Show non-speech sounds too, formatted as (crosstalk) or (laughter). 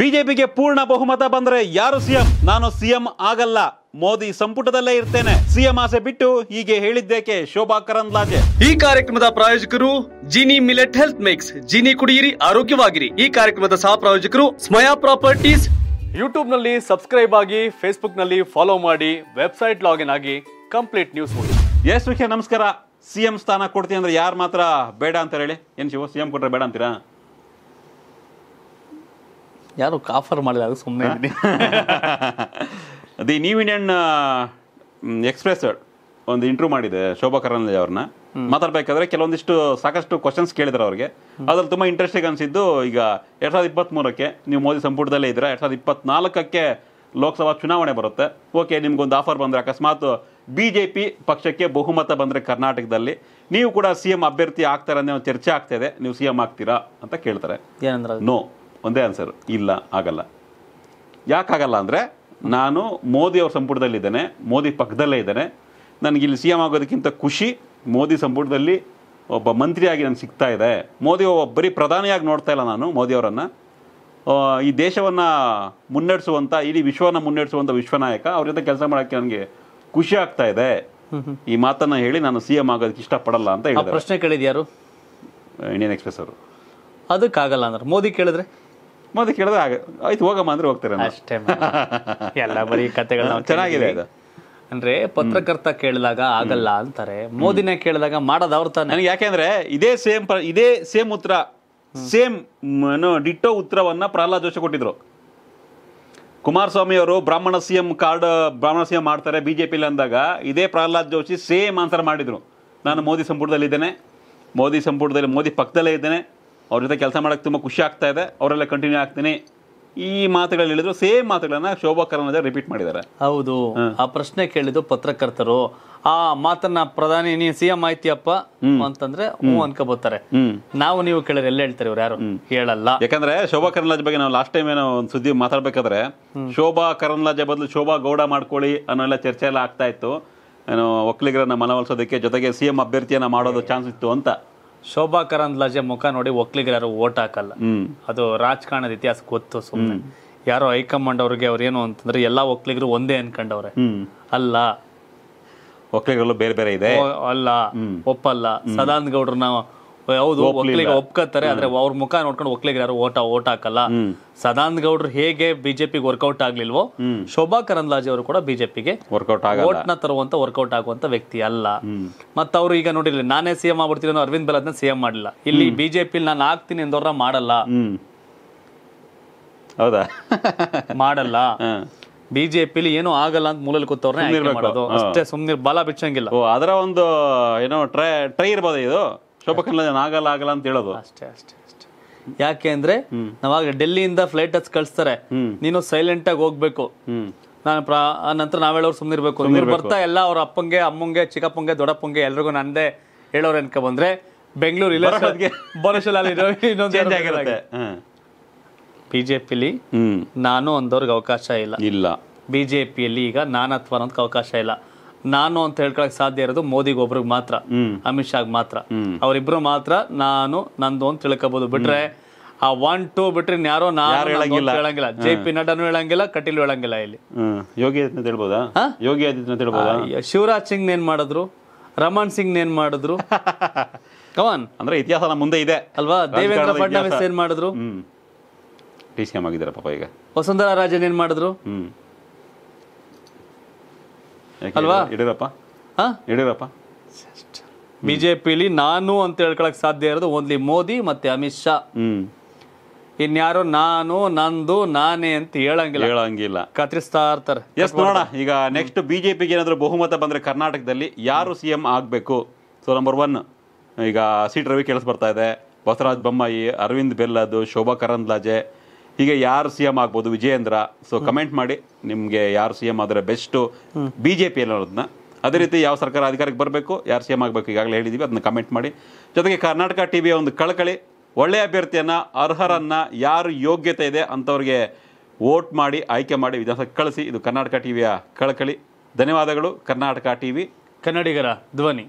ಬಿಜೆಪಿಗೆ ಪೂರ್ಣ ಬಹುಮತ ಬಂದ್ರೆ ಯಾರು ಸಿಎಂ ನಾನು ಸಿಎಂ ಆಗಲ್ಲ ಮೋದಿ ಸಂಪುಟದಲ್ಲೇ ಇರ್ತೇನೆ ಸಿಎಂ ಆಸೆ ಬಿಟ್ಟು ಹೀಗೆ ಹೇಳಿದ್ದೇಕೆ ಶೋಭಾ ಕರಂದ್ಲಾಜೆ ಈ ಕಾರ್ಯಕ್ರಮದ ಪ್ರಾಯೋಜಕರು Jini millet health mix Jini ಕುಡಿಯಿರಿ ಆರೋಗ್ಯವಾಗಿರಿ ಈ ಕಾರ್ಯಕ್ರಮದ ಸಹ ಪ್ರಾಯೋಜಕರು ಸ್ಮಯಾ ಪ್ರಾಪರ್ಟೀಸ್ ಯೂಟ್ಯೂಬ್ ನಲ್ಲಿ ಸಬ್ಸ್ಕ್ರೈಬ್ ಆಗಿ ಫೇಸ್ಬುಕ್ ನಲ್ಲಿ ಫಾಲೋ ಮಾಡಿ ವೆಬ್ಸೈಟ್ ಲಾಗಿನ್ ಆಗಿ ಕಂಪ್ಲೀಟ್ ನ್ಯೂಸ್ ನೋಡಿ ಎಸ್ ವಿಷಯ ನಮಸ್ಕಾರ ಸಿಎಂ ಸ್ಥಾನ ಕೊಡ್ತೀನಿ ಅಂದ್ರೆ ಯಾರು ಮಾತ್ರ ಬೇಡ ಅಂತ ಹೇಳಿ ಏನ್ ಶಿವ ಸಿಎಂ ಕೊಟ್ರೆ ಬೇಡ ಅಂತೀರಾ ಯಾರು ಕಾಫರ್ ಮಾಡಿಲ್ಲ ಅದು ಸುಮ್ಮನೆ ಇದ್ದೀನಿ (laughs) ದಿ ನ್ಯೂ ಇಂಡಿಯನ್ ಎಕ್ಸ್ಪ್ರೆಸ್ ಒಂದು ಇಂಟ್ರೂ ಮಾಡಿದೆ ಶೋಭಾ ಕರಂದ್ ಅವ್ರನ್ನ ಮಾತಾಡ್ಬೇಕಾದ್ರೆ ಕೆಲವೊಂದಿಷ್ಟು ಸಾಕಷ್ಟು ಕ್ವಶನ್ಸ್ ಕೇಳಿದ್ರು ಅವ್ರಿಗೆ ಅದ್ರಲ್ಲಿ ತುಂಬ ಇಂಟ್ರೆಸ್ಟಿಂಗ್ ಅನಿಸಿದ್ದು ಈಗ ಎರಡ್ ಸಾವಿರದ ಇಪ್ಪತ್ತ್ಮೂರಕ್ಕೆ ನೀವು ಮೋದಿ ಸಂಪುಟದಲ್ಲೇ ಇದ್ದೀರಾ ಎರಡ್ ಸಾವಿರದ ಇಪ್ಪತ್ನಾಲ್ಕಕ್ಕೆ ಲೋಕಸಭಾ ಚುನಾವಣೆ ಬರುತ್ತೆ ಓಕೆ ನಿಮ್ಗೊಂದು ಆಫರ್ ಬಂದರೆ ಅಕಸ್ಮಾತ್ ಬಿ ಜೆ ಪಿ ಪಕ್ಷಕ್ಕೆ ಬಹುಮತ ಬಂದರೆ ಕರ್ನಾಟಕದಲ್ಲಿ ನೀವು ಕೂಡ ಸಿ ಎಂ ಅಭ್ಯರ್ಥಿ ಆಗ್ತಾರೆ ಅನ್ನೋ ಚರ್ಚೆ ಆಗ್ತಾ ಇದೆ ನೀವು ಸಿ ಎಂ ಆಗ್ತೀರಾ ಅಂತ ಕೇಳ್ತಾರೆ ಏನಂದ್ರೆ ನೋ ಒಂದೇ ಆನ್ಸರ್ ಇಲ್ಲ ಆಗಲ್ಲ ಯಾಕಾಗಲ್ಲ ಅಂದರೆ ನಾನು ಮೋದಿ ಅವ್ರ ಸಂಪುಟದಲ್ಲಿದ್ದೇನೆ ಮೋದಿ ಪಕ್ಕದಲ್ಲೇ ಇದ್ದೇನೆ ನನಗೆ ಇಲ್ಲಿ ಸಿ ಎಂ ಆಗೋದಕ್ಕಿಂತ ಖುಷಿ ಮೋದಿ ಸಂಪುಟದಲ್ಲಿ ಒಬ್ಬ ಮಂತ್ರಿಯಾಗಿ ನನಗೆ ಸಿಗ್ತಾ ಇದೆ ಮೋದಿ ಒಬ್ಬರಿ ಪ್ರಧಾನಿಯಾಗಿ ನೋಡ್ತಾ ಇಲ್ಲ ನಾನು ಮೋದಿಯವರನ್ನು ಈ ದೇಶವನ್ನು ಮುನ್ನಡೆಸುವಂಥ ಇಡೀ ವಿಶ್ವನ ಮುನ್ನಡೆಸುವಂಥ ವಿಶ್ವನಾಯಕ ಅವ್ರ ಜೊತೆ ಕೆಲಸ ಮಾಡೋಕ್ಕೆ ನನಗೆ ಖುಷಿ ಆಗ್ತಾ ಇದೆ ಈ ಮಾತನ್ನು ಹೇಳಿ ನಾನು ಸಿ ಎಂ ಆಗೋದಕ್ಕೆ ಇಷ್ಟಪಡಲ್ಲ ಅಂತ ಹೇಳಿ ಪ್ರಶ್ನೆ ಕೇಳಿದ್ಯಾರು ಇಂಡಿಯನ್ ಎಕ್ಸ್ಪ್ರೆಸ್ ಅವರು ಅದಕ್ಕಾಗಲ್ಲ ಅಂದ್ರೆ ಮೋದಿ ಕೇಳಿದ್ರೆ ಮತ್ತೆ ಕೇಳಿದ್ರೆ ಆಗ ಆಯ್ತು ಹೋಗಮ್ಮ ಅಂದ್ರೆ ಹೋಗ್ತಾರೆ ಅಷ್ಟೇ ಎಲ್ಲ ಬರೀ ಕತೆಗಳನ್ನ ಚೆನ್ನಾಗಿದೆ ಅಂದ್ರೆ ಪತ್ರಕರ್ತ ಕೇಳಿದಾಗ ಆಗಲ್ಲ ಅಂತಾರೆ ಮೋದಿನೇ ಕೇಳಿದಾಗ ಮಾಡೋದು ಅವ್ರ ತಾನೆ ನನಗೆ ಯಾಕೆಂದ್ರೆ ಇದೇ ಸೇಮ್ ಇದೇ ಸೇಮ್ ಉತ್ತರ ಸೇಮ್ ಡಿಟ್ಟೋ ಉತ್ತರವನ್ನ ಪ್ರಹ್ಲಾದ್ ಜೋಶಿ ಕೊಟ್ಟಿದ್ರು ಕುಮಾರಸ್ವಾಮಿ ಅವರು ಬ್ರಾಹ್ಮಣ ಸಿಎಂ ಕಾರ್ಡ್ ಬ್ರಾಹ್ಮಣ ಸಿಎಂ ಮಾಡ್ತಾರೆ ಬಿಜೆಪಿ ಅಂದಾಗ ಇದೇ ಪ್ರಹ್ಲಾದ್ ಜೋಶಿ ಸೇಮ್ ಆನ್ಸರ್ ಮಾಡಿದ್ರು ನಾನು ಮೋದಿ ಸಂಪುಟದಲ್ಲಿ ಇದ್ದೇನೆ ಮೋದಿ ಸಂಪುಟದಲ್ಲಿ ಮೋದಿ ಪಕ್ಕದಲ್ಲೇ ಇದ್ದೇನೆ ಅವ್ರ ಜೊತೆ ಕೆಲಸ ಮಾಡೋಕ್ಕೆ ತುಂಬ ಖುಷಿ ಆಗ್ತಾ ಇದೆ ಅವರೆಲ್ಲ ಕಂಟಿನ್ಯೂ ಆಗ್ತೀನಿ ಈ ಮಾತುಗಳು ಹೇಳಿದ್ರು ಸೇಮ್ ಮಾತುಗಳನ್ನ ಶೋಭಾ ಕರಂದ್ಲಾಜೆ ರಿಪೀಟ್ ಮಾಡಿದ್ದಾರೆ ಹೌದು ಆ ಪ್ರಶ್ನೆ ಕೇಳಿದ್ದು ಪತ್ರಕರ್ತರು ಆ ಮಾತನ್ನ ಪ್ರಧಾನಿ ನೀನ್ ಸಿಎಂ ಆಯ್ತಿಯಪ್ಪ ಅಂತಂದ್ರೆ ಹ್ಞೂ ಅನ್ಕೋಬೋತಾರೆ ನಾವು ನೀವು ಕೇಳಿದ್ರೆ ಎಲ್ಲ ಹೇಳ್ತಾರೆ ಇವ್ರು ಯಾರು ಹೇಳಲ್ಲ ಯಾಕಂದ್ರೆ ಶೋಭಾ ಕರಂದ್ಲಾಜೆ ಬಗ್ಗೆ ನಾವು ಲಾಸ್ಟ್ ಟೈಮ್ ಏನೋ ಒಂದು ಸುದ್ದಿ ಮಾತಾಡ್ಬೇಕಾದ್ರೆ ಶೋಭಾ ಕರಂದ್ಲಾಜೆ ಬದಲು ಶೋಭಾ ಗೌಡ ಮಾಡ್ಕೊಳ್ಳಿ ಅನ್ನೋ ಎಲ್ಲ ಚರ್ಚೆ ಎಲ್ಲ ಆಗ್ತಾ ಇತ್ತು ಏನೋ ಒಕ್ಕಲಿಗರನ್ನ ಮನವೊಲಿಸೋದಕ್ಕೆ ಜೊತೆಗೆ ಸಿಎಂ ಅಭ್ಯರ್ಥಿಯನ್ನ ಮಾಡೋದು ಚಾನ್ಸ್ ಇತ್ತು ಅಂತ ಶೋಭಾ ಕರಂದ್ಲಾಜೆ ಮುಖ ನೋಡಿ ಒಕ್ಕಲಿಗರು ಯಾರು ಓಟ್ ಹಾಕಲ್ಲ ಅದು ರಾಜಕಾರಣದ ಇತಿಹಾಸ ಗೊತ್ತು ಸುಮ್ಮನೆ ಯಾರೋ ಹೈಕಮಾಂಡ್ ಅವ್ರಿಗೆ ಅವ್ರೇನು ಅಂತಂದ್ರೆ ಎಲ್ಲಾ ಒಕ್ಕಲಿಗರು ಒಂದೇ ಅನ್ಕೊಂಡವ್ರೆ ಅಲ್ಲ ಒಕ್ಕಲಿಗರು ಬೇರೆ ಬೇರೆ ಇದೆ ಅಲ್ಲ ಒಪ್ಪಲ್ಲ ಸದಾನಂದ ಗೌಡ್ರನ್ನ ಹೌದು ಒಕ್ಕಲಿಗ ಒಪ್ಕೋತಾರೆ ಆದ್ರೆ ಅವ್ರ ಮುಖ ನೋಡ್ಕೊಂಡು ಒಕ್ಕಲಿಗ ಯಾರು ಓಟ ಓಟ್ ಹಾಕಲ್ಲ ಸದಾನಂದ ಗೌಡ್ರು ಹೇಗೆ ಬಿಜೆಪಿಗೆ ವರ್ಕೌಟ್ ಆಗ್ಲಿಲ್ವೋ ಶೋಭಾ ಕರಂದ್ಲಾಜಿ ಅವರು ಕೂಡ ಬಿಜೆಪಿಗೆ ವರ್ಕೌಟ್ ಓಟ್ ನ ತರುವಂತ ವರ್ಕೌಟ್ ಆಗುವಂತ ವ್ಯಕ್ತಿ ಅಲ್ಲ ಮತ್ತ ಅವರು ಈಗ ನೋಡಿರ್ಲಿ ನಾನೇ ಸಿಎಂ ಆಗ್ಬಿಡ್ತೀನಿ ಅರವಿಂದ್ ಅದನ್ನ ಸಿಎಂ ಮಾಡಿಲ್ಲ ಇಲ್ಲಿ ಬಿಜೆಪಿ ನಾನು ಆಗ್ತೀನಿ ಎಂದವ್ರ ಮಾಡಲ್ಲ ಹೌದಾ (laughs) ಮಾಡಲ್ಲ ಬಿಜೆಪಿಲಿ ಏನು ಆಗಲ್ಲ ಅಂತ ಮೂಲಲ್ಲಿ ಕೂತವ್ರೆ ಅಷ್ಟೇ ಸುಮ್ಮನೆ ಬಲ ಬಿಚ್ಚಂಗಿಲ್ಲ ಅದರ ಒಂದು ಏನೋ ಟ್ರೈ ಟ್ರೈ ಇರ್ಬೋದು ಇದು ಆಗಲ್ಲ ಆಗಲ್ಲ ಅಂತ ಹೇಳೋದು ಅಷ್ಟೇ ಅಷ್ಟೇ ಯಾಕೆ ಅಂದ್ರೆ ನಾವಾಗ ಡೆಲ್ಲಿಯಿಂದ ಫ್ಲೈಟ್ ಹಚ್ಚಿ ಕಳಿಸ್ತಾರೆ ನೀನು ಸೈಲೆಂಟ್ ಆಗಿ ಹೋಗ್ಬೇಕು ನಾನು ನಂತರ ನಾವೆಲ್ಲರೂ ಸುಮ್ಮನೆ ಇರಬೇಕು ನೀರು ಬರ್ತಾ ಎಲ್ಲ ಅವ್ರ ಅಪ್ಪಂಗೆ ಅಮ್ಮಂಗೆ ಚಿಕ್ಕಪ್ಪಂಗೆ ದೊಡ್ಡಪ್ಪಂಗೆ ಎಲ್ರಿಗೂ ನಂದೇ ಹೇಳೋರು ಎನ್ಕ ಬಂದ್ರೆ ಬೆಂಗಳೂರು ಇಲ್ಲ ಬಿಜೆಪಿ ಬಿಜೆಪಿಲಿ ನಾನು ಅಂದವ್ರಿಗೆ ಅವಕಾಶ ಇಲ್ಲ ಇಲ್ಲ ಬಿಜೆಪಿಯಲ್ಲಿ ಈಗ ನಾನತ್ವ ಅನ್ನೋದಕ್ಕೆ ಅವಕಾಶ ಇಲ್ಲ ನಾನು ಅಂತ ಹೇಳ್ಕೊಳಕ್ ಸಾಧ್ಯ ಇರೋದು ಒಬ್ರು ಮಾತ್ರ ಅಮಿತ್ ಶಾಗ್ ಮಾತ್ರ ಅವರಿಬ್ರು ಮಾತ್ರ ನಾನು ನಂದು ಅಂತ ತಿಳ್ಕೊಬಹುದು ಬಿಟ್ರೆ ಆ ಒನ್ ಟೂ ಬಿಟ್ರೆ ಯಾರೋ ನಾನು ಹೇಳಂಗಿಲ್ಲ ಜೆ ಪಿ ನಡ್ಡನು ಹೇಳಂಗಿಲ್ಲ ಕಟೀಲ್ ಹೇಳಂಗಿಲ್ಲ ಇಲ್ಲಿ ಯೋಗಿ ಆದಿತ್ಯನಾಥ್ ಯೋಗಿ ಆದಿತ್ಯನಾಥ್ ಶಿವರಾಜ್ ಸಿಂಗ್ ಏನ್ ಮಾಡಿದ್ರು ರಮಣ್ ಸಿಂಗ್ ಏನ್ ಮಾಡಿದ್ರು ಕವನ್ (laughs) ಅಂದ್ರೆ ಇತಿಹಾಸ ಮುಂದೆ ಇದೆ ಅಲ್ವಾ ದೇವೇಂದ್ರ ಫಡ್ನವೀಸ್ ಏನ್ ಮಾಡಿದ್ರು ಡಿ ಸಿ ಎಂ ಪಾಪ ಈಗ ವಸುಂಧರಾ ರಾಜನ್ ಏನ್ ಮಾಡಿದ್ರು ಅಲ್ವಾ ಯಡಿಯೂರಪ್ಪ ಯಡಿಯೂರಪ್ಪ ಬಿಜೆಪಿಲಿ ನಾನು ಅಂತ ಹೇಳ್ಕೊಳಕ್ ಸಾಧ್ಯ ಇರೋದು ಓನ್ಲಿ ಮೋದಿ ಮತ್ತೆ ಅಮಿತ್ ಶಾ ಇನ್ಯಾರು ನಾನು ನಂದು ನಾನೇ ಅಂತ ಹೇಳಂಗಿಲ್ಲ ಹೇಳಂಗಿಲ್ಲ ಕತ್ರಿಸ್ತಾ ಇರ್ತಾರೆ ಎಸ್ ನೋಡೋಣ ಈಗ ನೆಕ್ಸ್ಟ್ ಬಿಜೆಪಿಗೆ ಏನಾದ್ರು ಬಹುಮತ ಬಂದ್ರೆ ಕರ್ನಾಟಕದಲ್ಲಿ ಯಾರು ಸಿಎಂ ಆಗಬೇಕು ಸೊ ನಂಬರ್ ಒನ್ ಈಗ ಸಿ ರವಿ ಕೇಳಿಸ್ ಬರ್ತಾ ಇದೆ ಬಸವರಾಜ್ ಬೊಮ್ಮಾಯಿ ಅರವಿಂದ್ ಬೆಲ್ಲದು ಶೋಭಾ ಕರಂದ್ಲಾಜೆ ಹೀಗೆ ಯಾರು ಸಿ ಎಂ ಆಗ್ಬೋದು ವಿಜಯೇಂದ್ರ ಸೊ ಕಮೆಂಟ್ ಮಾಡಿ ನಿಮಗೆ ಯಾರು ಸಿ ಎಂ ಆದರೆ ಬೆಸ್ಟು ಬಿ ಜೆ ಪಿ ಅನ್ನೋದನ್ನ ಅದೇ ರೀತಿ ಯಾವ ಸರ್ಕಾರ ಅಧಿಕಾರಕ್ಕೆ ಬರಬೇಕು ಯಾರು ಸಿ ಎಂ ಆಗಬೇಕು ಈಗಾಗಲೇ ಹೇಳಿದ್ದೀವಿ ಅದನ್ನ ಕಮೆಂಟ್ ಮಾಡಿ ಜೊತೆಗೆ ಕರ್ನಾಟಕ ಟಿ ವಿಯ ಒಂದು ಕಳಕಳಿ ಒಳ್ಳೆಯ ಅಭ್ಯರ್ಥಿಯನ್ನು ಅರ್ಹರನ್ನು ಯಾರು ಯೋಗ್ಯತೆ ಇದೆ ಅಂಥವ್ರಿಗೆ ವೋಟ್ ಮಾಡಿ ಆಯ್ಕೆ ಮಾಡಿ ವಿಧಾನಸಭೆ ಕಳಿಸಿ ಇದು ಕರ್ನಾಟಕ ಟಿ ವಿಯ ಕಳಕಳಿ ಧನ್ಯವಾದಗಳು ಕರ್ನಾಟಕ ಟಿ ವಿ ಕನ್ನಡಿಗರ ಧ್ವನಿ